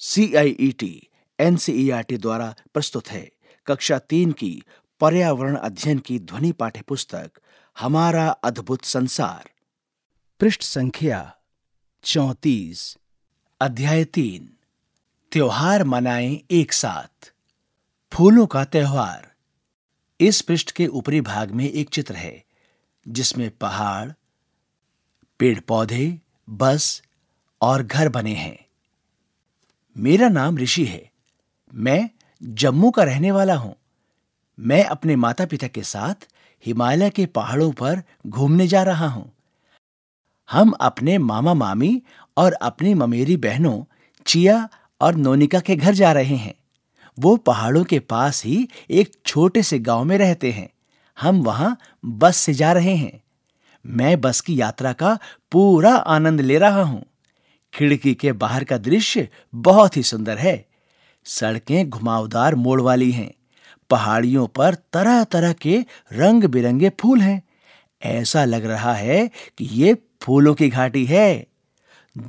CIET NCERT e e द्वारा प्रस्तुत है कक्षा तीन की पर्यावरण अध्ययन की ध्वनि पाठ्य पुस्तक हमारा अद्भुत संसार पृष्ठ संख्या चौतीस अध्याय तीन त्योहार मनाएं एक साथ फूलों का त्योहार इस पृष्ठ के ऊपरी भाग में एक चित्र है जिसमें पहाड़ पेड़ पौधे बस और घर बने हैं मेरा नाम ऋषि है मैं जम्मू का रहने वाला हूं मैं अपने माता पिता के साथ हिमालय के पहाड़ों पर घूमने जा रहा हूं हम अपने मामा मामी और अपनी ममेरी बहनों चिया और नोनिका के घर जा रहे हैं वो पहाड़ों के पास ही एक छोटे से गांव में रहते हैं हम वहां बस से जा रहे हैं मैं बस की यात्रा का पूरा आनंद ले रहा हूं खिड़की के बाहर का दृश्य बहुत ही सुंदर है सड़कें घुमावदार मोड़ वाली हैं पहाड़ियों पर तरह तरह के रंग बिरंगे फूल हैं ऐसा लग रहा है कि ये फूलों की घाटी है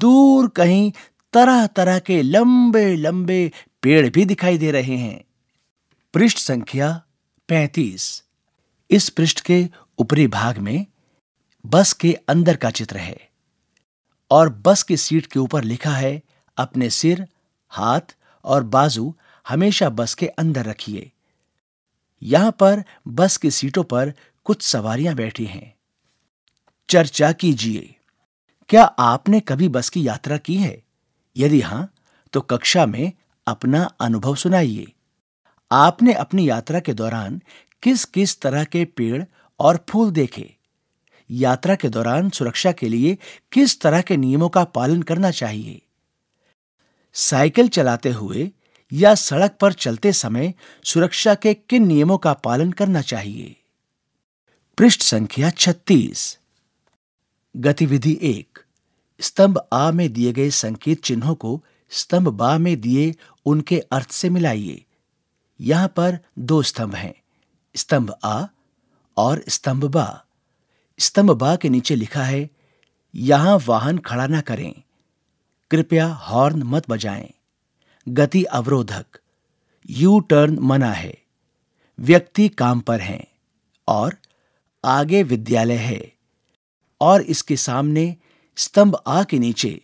दूर कहीं तरह तरह के लंबे लंबे पेड़ भी दिखाई दे रहे हैं पृष्ठ संख्या पैतीस इस पृष्ठ के ऊपरी भाग में बस के अंदर का चित्र है और बस की सीट के ऊपर लिखा है अपने सिर हाथ और बाजू हमेशा बस के अंदर रखिए यहां पर बस की सीटों पर कुछ सवारियां बैठी हैं चर्चा कीजिए क्या आपने कभी बस की यात्रा की है यदि हां तो कक्षा में अपना अनुभव सुनाइए आपने अपनी यात्रा के दौरान किस किस तरह के पेड़ और फूल देखे यात्रा के दौरान सुरक्षा के लिए किस तरह के नियमों का पालन करना चाहिए साइकिल चलाते हुए या सड़क पर चलते समय सुरक्षा के किन नियमों का पालन करना चाहिए पृष्ठ संख्या 36 गतिविधि एक स्तंभ आ में दिए गए संकेत चिन्हों को स्तंभ बा में दिए उनके अर्थ से मिलाइए यहां पर दो स्तंभ हैं स्तंभ आ और स्तंभ बा स्तंभ बा के नीचे लिखा है यहां वाहन खड़ा ना करें कृपया हॉर्न मत बजाएं गति अवरोधक यू टर्न मना है व्यक्ति काम पर हैं और आगे विद्यालय है और इसके सामने स्तंभ आ के नीचे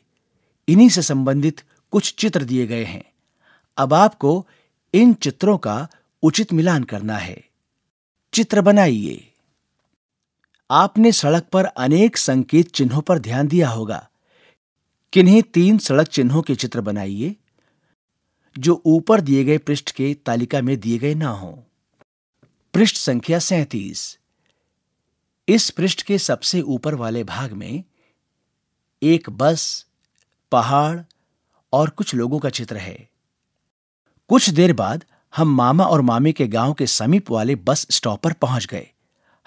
इन्हीं से संबंधित कुछ चित्र दिए गए हैं अब आपको इन चित्रों का उचित मिलान करना है चित्र बनाइए आपने सड़क पर अनेक संकेत चिन्हों पर ध्यान दिया होगा किन्हीं तीन सड़क चिन्हों के चित्र बनाइए जो ऊपर दिए गए पृष्ठ के तालिका में दिए गए ना हो पृष्ठ संख्या सैतीस इस पृष्ठ के सबसे ऊपर वाले भाग में एक बस पहाड़ और कुछ लोगों का चित्र है कुछ देर बाद हम मामा और मामी के गांव के समीप वाले बस स्टॉप पर पहुंच गए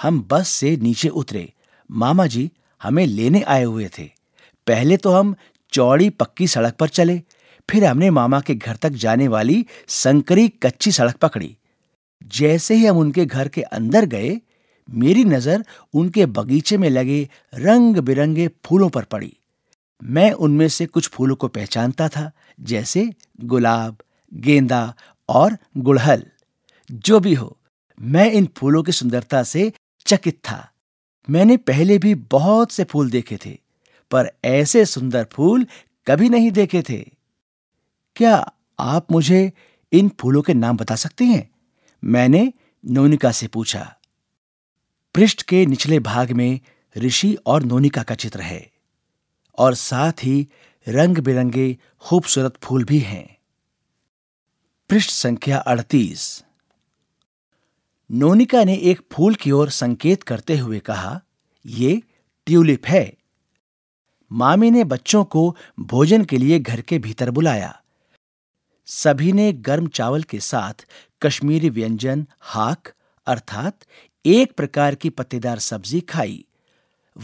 हम बस से नीचे उतरे मामा जी हमें लेने आए हुए थे पहले तो हम चौड़ी पक्की सड़क पर चले फिर हमने मामा के घर तक जाने वाली संकरी कच्ची सड़क पकड़ी जैसे ही हम उनके घर के अंदर गए मेरी नजर उनके बगीचे में लगे रंग बिरंगे फूलों पर पड़ी मैं उनमें से कुछ फूलों को पहचानता था जैसे गुलाब गेंदा और गुड़हल जो भी हो मैं इन फूलों की सुंदरता से चकित था मैंने पहले भी बहुत से फूल देखे थे पर ऐसे सुंदर फूल कभी नहीं देखे थे क्या आप मुझे इन फूलों के नाम बता सकती हैं मैंने नोनिका से पूछा पृष्ठ के निचले भाग में ऋषि और नोनिका का चित्र है और साथ ही रंग बिरंगे खूबसूरत फूल भी हैं पृष्ठ संख्या अड़तीस नोनिका ने एक फूल की ओर संकेत करते हुए कहा ये ट्यूलिप है मामी ने बच्चों को भोजन के लिए घर के भीतर बुलाया सभी ने गर्म चावल के साथ कश्मीरी व्यंजन हाक अर्थात एक प्रकार की पत्तेदार सब्जी खाई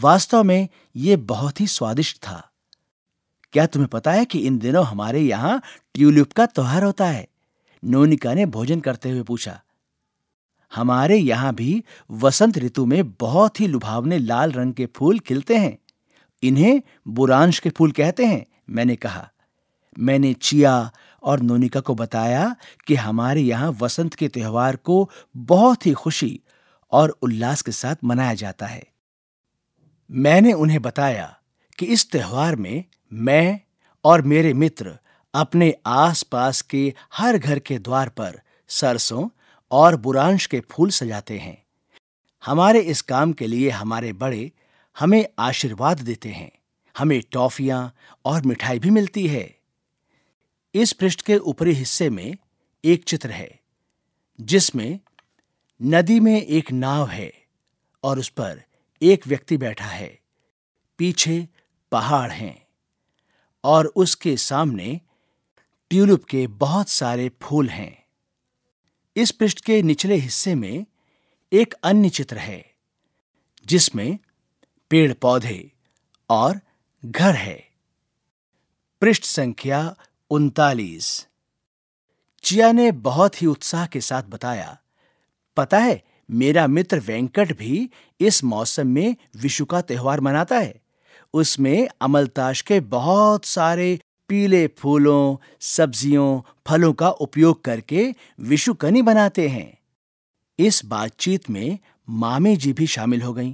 वास्तव में ये बहुत ही स्वादिष्ट था क्या तुम्हें पता है कि इन दिनों हमारे यहां ट्यूलिप का त्योहार होता है नोनिका ने भोजन करते हुए पूछा हमारे यहाँ भी वसंत ऋतु में बहुत ही लुभावने लाल रंग के फूल खिलते हैं इन्हें बुरांश के फूल कहते हैं मैंने कहा मैंने चिया और नोनिका को बताया कि हमारे यहाँ वसंत के त्यौहार को बहुत ही खुशी और उल्लास के साथ मनाया जाता है मैंने उन्हें बताया कि इस त्यौहार में मैं और मेरे मित्र अपने आसपास के हर घर के द्वार पर सरसों और बुरांश के फूल सजाते हैं हमारे इस काम के लिए हमारे बड़े हमें आशीर्वाद देते हैं हमें टॉफियां और मिठाई भी मिलती है इस पृष्ठ के ऊपरी हिस्से में एक चित्र है जिसमें नदी में एक नाव है और उस पर एक व्यक्ति बैठा है पीछे पहाड़ हैं और उसके सामने ट्यूलिप के बहुत सारे फूल हैं इस पृष्ठ के निचले हिस्से में एक अन्य चित्र है जिसमें पेड़ पौधे और घर है पृष्ठ संख्या उनतालीस चिया ने बहुत ही उत्साह के साथ बताया पता है मेरा मित्र वेंकट भी इस मौसम में विशु का त्योहार मनाता है उसमें अमलताश के बहुत सारे पीले फूलों सब्जियों फलों का उपयोग करके विशुकनी बनाते हैं इस बातचीत में मामी जी भी शामिल हो गईं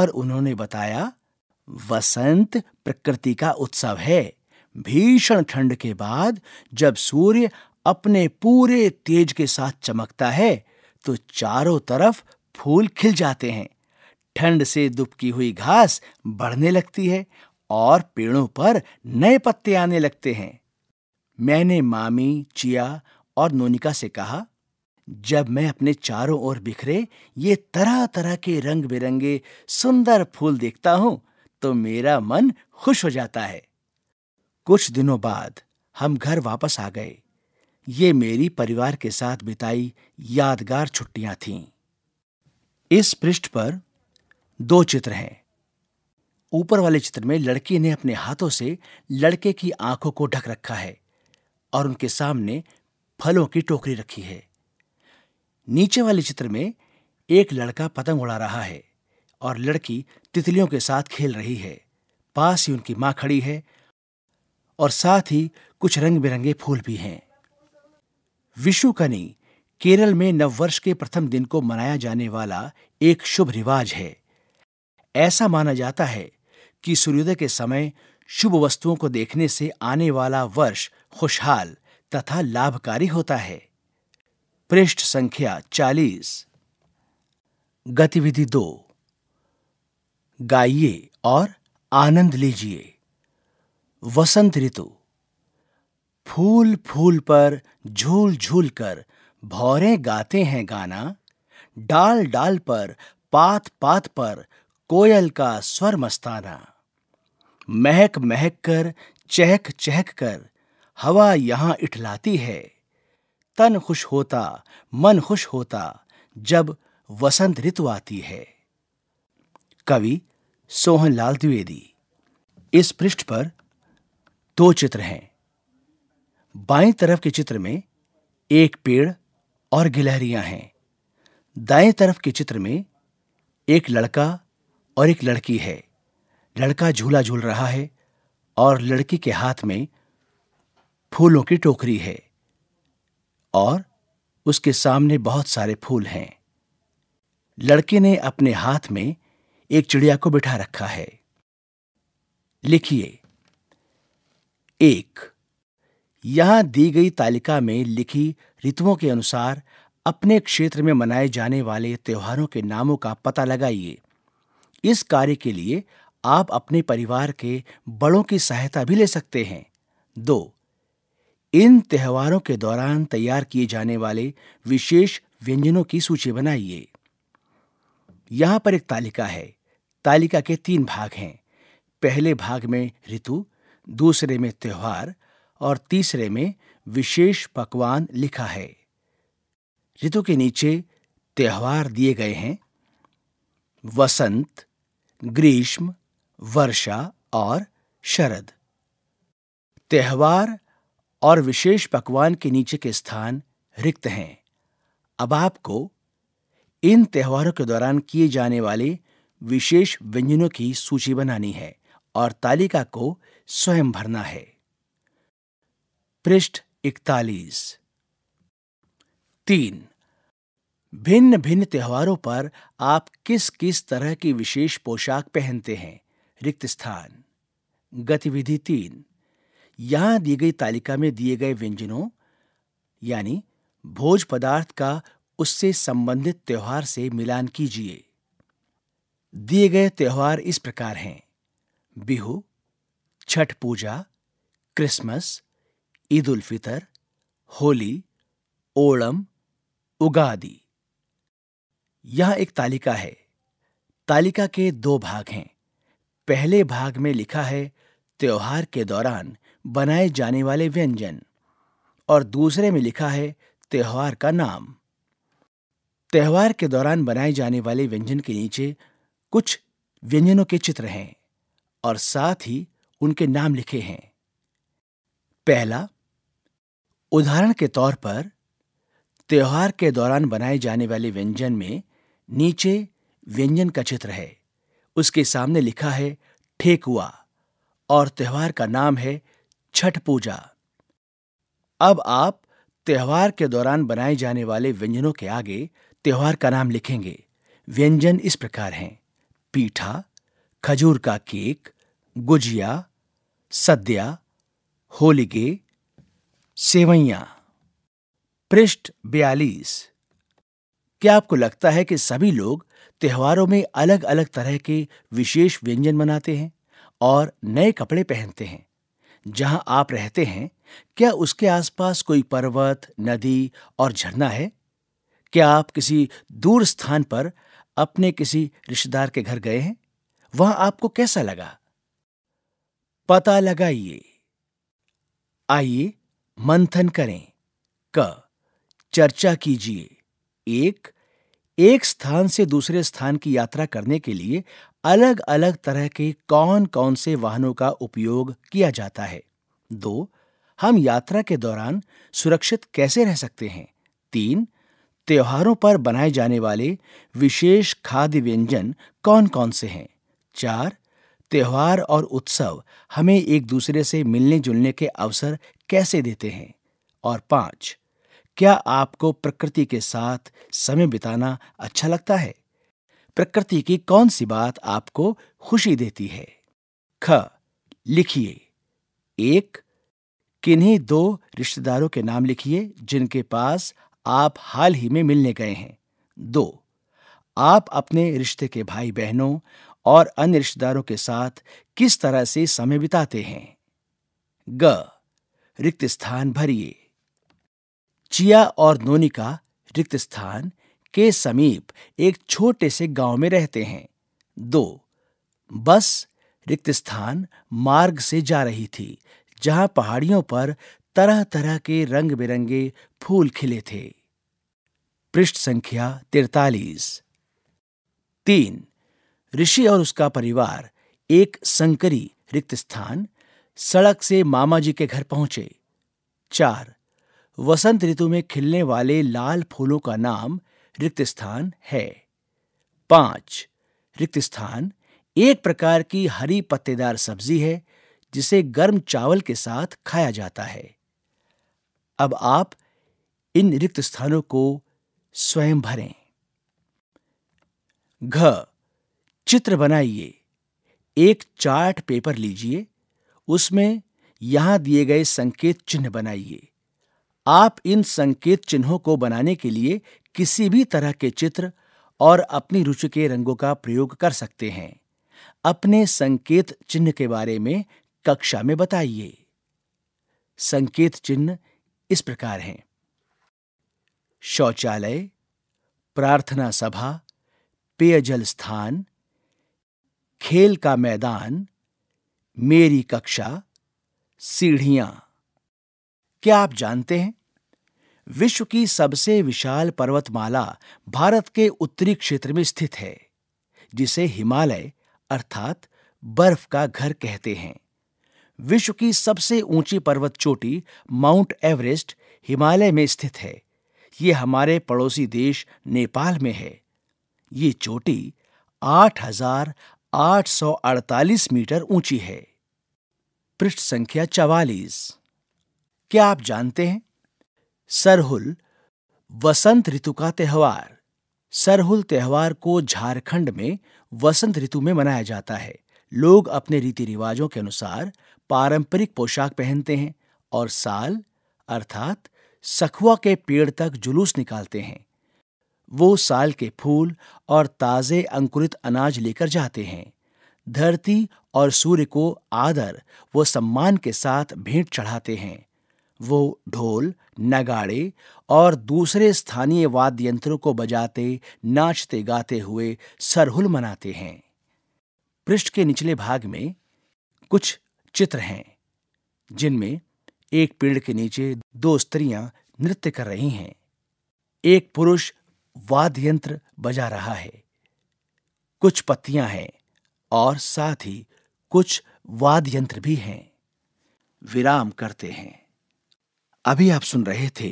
और उन्होंने बताया वसंत प्रकृति का उत्सव है भीषण ठंड के बाद जब सूर्य अपने पूरे तेज के साथ चमकता है तो चारों तरफ फूल खिल जाते हैं ठंड से दुबकी हुई घास बढ़ने लगती है और पेड़ों पर नए पत्ते आने लगते हैं मैंने मामी चिया और नोनिका से कहा जब मैं अपने चारों ओर बिखरे ये तरह तरह के रंग बिरंगे सुंदर फूल देखता हूं तो मेरा मन खुश हो जाता है कुछ दिनों बाद हम घर वापस आ गए ये मेरी परिवार के साथ बिताई यादगार छुट्टियां थीं इस पृष्ठ पर दो चित्र हैं ऊपर वाले चित्र में लड़की ने अपने हाथों से लड़के की आंखों को ढक रखा है और उनके सामने फलों की टोकरी रखी है नीचे वाले चित्र में एक लड़का पतंग उड़ा रहा है और लड़की तितलियों के साथ खेल रही है पास ही उनकी मां खड़ी है और साथ ही कुछ रंग बिरंगे फूल भी हैं विशुकनी केरल में नववर्ष के प्रथम दिन को मनाया जाने वाला एक शुभ रिवाज है ऐसा माना जाता है कि सूर्योदय के समय शुभ वस्तुओं को देखने से आने वाला वर्ष खुशहाल तथा लाभकारी होता है पृष्ठ संख्या चालीस गतिविधि दो गाइए और आनंद लीजिए वसंत ऋतु फूल फूल पर झूल झूल कर भौरे गाते हैं गाना डाल डाल पर पात पात पर कोयल का स्वर मस्ताना महक महक कर चहक चहक कर हवा यहां इठलाती है तन खुश होता मन खुश होता जब वसंत ऋतु आती है कवि सोहनलाल द्विवेदी इस पृष्ठ पर दो चित्र हैं बाईं तरफ के चित्र में एक पेड़ और गिलहरियां हैं दाएं तरफ के चित्र में एक लड़का और एक लड़की है लड़का झूला झूल रहा है और लड़की के हाथ में फूलों की टोकरी है और उसके सामने बहुत सारे फूल हैं लड़के ने अपने हाथ में एक चिड़िया को बिठा रखा है लिखिए एक यहां दी गई तालिका में लिखी ऋतुओं के अनुसार अपने क्षेत्र में मनाए जाने वाले त्योहारों के नामों का पता लगाइए इस कार्य के लिए आप अपने परिवार के बड़ों की सहायता भी ले सकते हैं दो इन त्योहारों के दौरान तैयार किए जाने वाले विशेष व्यंजनों की सूची बनाइए यहां पर एक तालिका है तालिका के तीन भाग हैं पहले भाग में ऋतु दूसरे में त्यौहार और तीसरे में विशेष पकवान लिखा है ऋतु के नीचे त्यौहार दिए गए हैं वसंत ग्रीष्म वर्षा और शरद त्यौहार और विशेष पकवान के नीचे के स्थान रिक्त हैं अब आपको इन त्योहारों के दौरान किए जाने वाले विशेष व्यंजनों की सूची बनानी है और तालिका को स्वयं भरना है पृष्ठ इकतालीस तीन भिन्न भिन्न त्योहारों पर आप किस किस तरह की विशेष पोशाक पहनते हैं रिक्त स्थान गतिविधि तीन यहां दी गई तालिका में दिए गए व्यंजनों यानी भोज पदार्थ का उससे संबंधित त्यौहार से मिलान कीजिए दिए गए त्यौहार इस प्रकार हैं बिहू छठ पूजा क्रिसमस ईद उल फितर होली ओणम उगादी यह एक तालिका है तालिका के दो भाग हैं पहले भाग में लिखा है त्योहार के दौरान बनाए जाने वाले व्यंजन और दूसरे में लिखा है त्यौहार का नाम त्यौहार के दौरान बनाए जाने वाले व्यंजन के नीचे कुछ व्यंजनों के चित्र हैं और साथ ही उनके नाम लिखे हैं पहला उदाहरण के तौर पर त्यौहार के दौरान बनाए जाने वाले व्यंजन में नीचे व्यंजन का चित्र है उसके सामने लिखा है ठेकुआ और त्यौहार का नाम है छठ पूजा अब आप त्यौहार के दौरान बनाए जाने वाले व्यंजनों के आगे त्यौहार का नाम लिखेंगे व्यंजन इस प्रकार हैं पीठा खजूर का केक गुजिया सद्या होलिगे सेवैया पृष्ठ बयालीस क्या आपको लगता है कि सभी लोग त्योहारों में अलग अलग तरह के विशेष व्यंजन बनाते हैं और नए कपड़े पहनते हैं जहां आप रहते हैं क्या उसके आसपास कोई पर्वत नदी और झरना है क्या आप किसी दूर स्थान पर अपने किसी रिश्तेदार के घर गए हैं वहां आपको कैसा लगा पता लगाइए आइए मंथन करें क चर्चा कीजिए एक एक स्थान से दूसरे स्थान की यात्रा करने के लिए अलग अलग तरह के कौन कौन से वाहनों का उपयोग किया जाता है दो हम यात्रा के दौरान सुरक्षित कैसे रह सकते हैं तीन त्योहारों पर बनाए जाने वाले विशेष खाद्य व्यंजन कौन कौन से हैं चार त्यौहार और उत्सव हमें एक दूसरे से मिलने जुलने के अवसर कैसे देते हैं और पांच क्या आपको प्रकृति के साथ समय बिताना अच्छा लगता है प्रकृति की कौन सी बात आपको खुशी देती है ख लिखिए एक किन्हीं दो रिश्तेदारों के नाम लिखिए जिनके पास आप हाल ही में मिलने गए हैं दो आप अपने रिश्ते के भाई बहनों और अन्य रिश्तेदारों के साथ किस तरह से समय बिताते हैं ग रिक्त स्थान भरिए चिया और नोनी का रिक्त स्थान के समीप एक छोटे से गांव में रहते हैं दो बस रिक्त स्थान मार्ग से जा रही थी जहां पहाड़ियों पर तरह तरह के रंग बिरंगे फूल खिले थे पृष्ठ संख्या तिरतालीस तीन ऋषि और उसका परिवार एक संकरी रिक्त स्थान सड़क से मामा जी के घर पहुंचे चार वसंत ऋतु में खिलने वाले लाल फूलों का नाम रिक्त स्थान है पांच रिक्त स्थान एक प्रकार की हरी पत्तेदार सब्जी है जिसे गर्म चावल के साथ खाया जाता है अब आप इन रिक्त स्थानों को स्वयं भरें घ चित्र बनाइए एक चार्ट पेपर लीजिए उसमें यहां दिए गए संकेत चिन्ह बनाइए आप इन संकेत चिन्हों को बनाने के लिए किसी भी तरह के चित्र और अपनी रुचि के रंगों का प्रयोग कर सकते हैं अपने संकेत चिन्ह के बारे में कक्षा में बताइए संकेत चिन्ह इस प्रकार हैं शौचालय प्रार्थना सभा पेयजल स्थान खेल का मैदान मेरी कक्षा सीढ़ियां क्या आप जानते हैं विश्व की सबसे विशाल पर्वतमाला भारत के उत्तरी क्षेत्र में स्थित है जिसे हिमालय अर्थात बर्फ का घर कहते हैं विश्व की सबसे ऊंची पर्वत चोटी माउंट एवरेस्ट हिमालय में स्थित है ये हमारे पड़ोसी देश नेपाल में है ये चोटी 8,848 मीटर ऊंची है पृष्ठ संख्या चवालीस क्या आप जानते हैं सरहुल वसंत ऋतु का त्यौहार सरहुल त्यौहार को झारखंड में वसंत ऋतु में मनाया जाता है लोग अपने रीति रिवाजों के अनुसार पारंपरिक पोशाक पहनते हैं और साल अर्थात सखुआ के पेड़ तक जुलूस निकालते हैं वो साल के फूल और ताज़े अंकुरित अनाज लेकर जाते हैं धरती और सूर्य को आदर व सम्मान के साथ भेंट चढ़ाते हैं वो ढोल नगाड़े और दूसरे स्थानीय वाद्य यंत्रों को बजाते नाचते गाते हुए सरहुल मनाते हैं पृष्ठ के निचले भाग में कुछ चित्र हैं जिनमें एक पेड़ के नीचे दो स्त्रियां नृत्य कर रही हैं एक पुरुष वाद्य यंत्र बजा रहा है कुछ पत्तियां हैं और साथ ही कुछ वाद्य यंत्र भी हैं विराम करते हैं अभी आप सुन रहे थे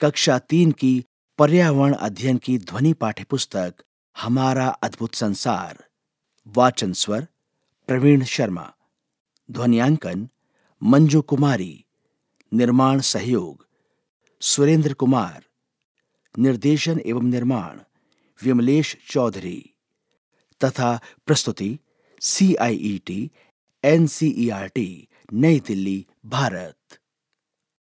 कक्षा तीन की पर्यावरण अध्ययन की ध्वनि पाठ्यपुस्तक हमारा अद्भुत संसार वाचन स्वर प्रवीण शर्मा ध्वनियांकन मंजू कुमारी निर्माण सहयोग सुरेंद्र कुमार निर्देशन एवं निर्माण विमलेश चौधरी तथा प्रस्तुति C I E T N C E R T New Delhi Bharat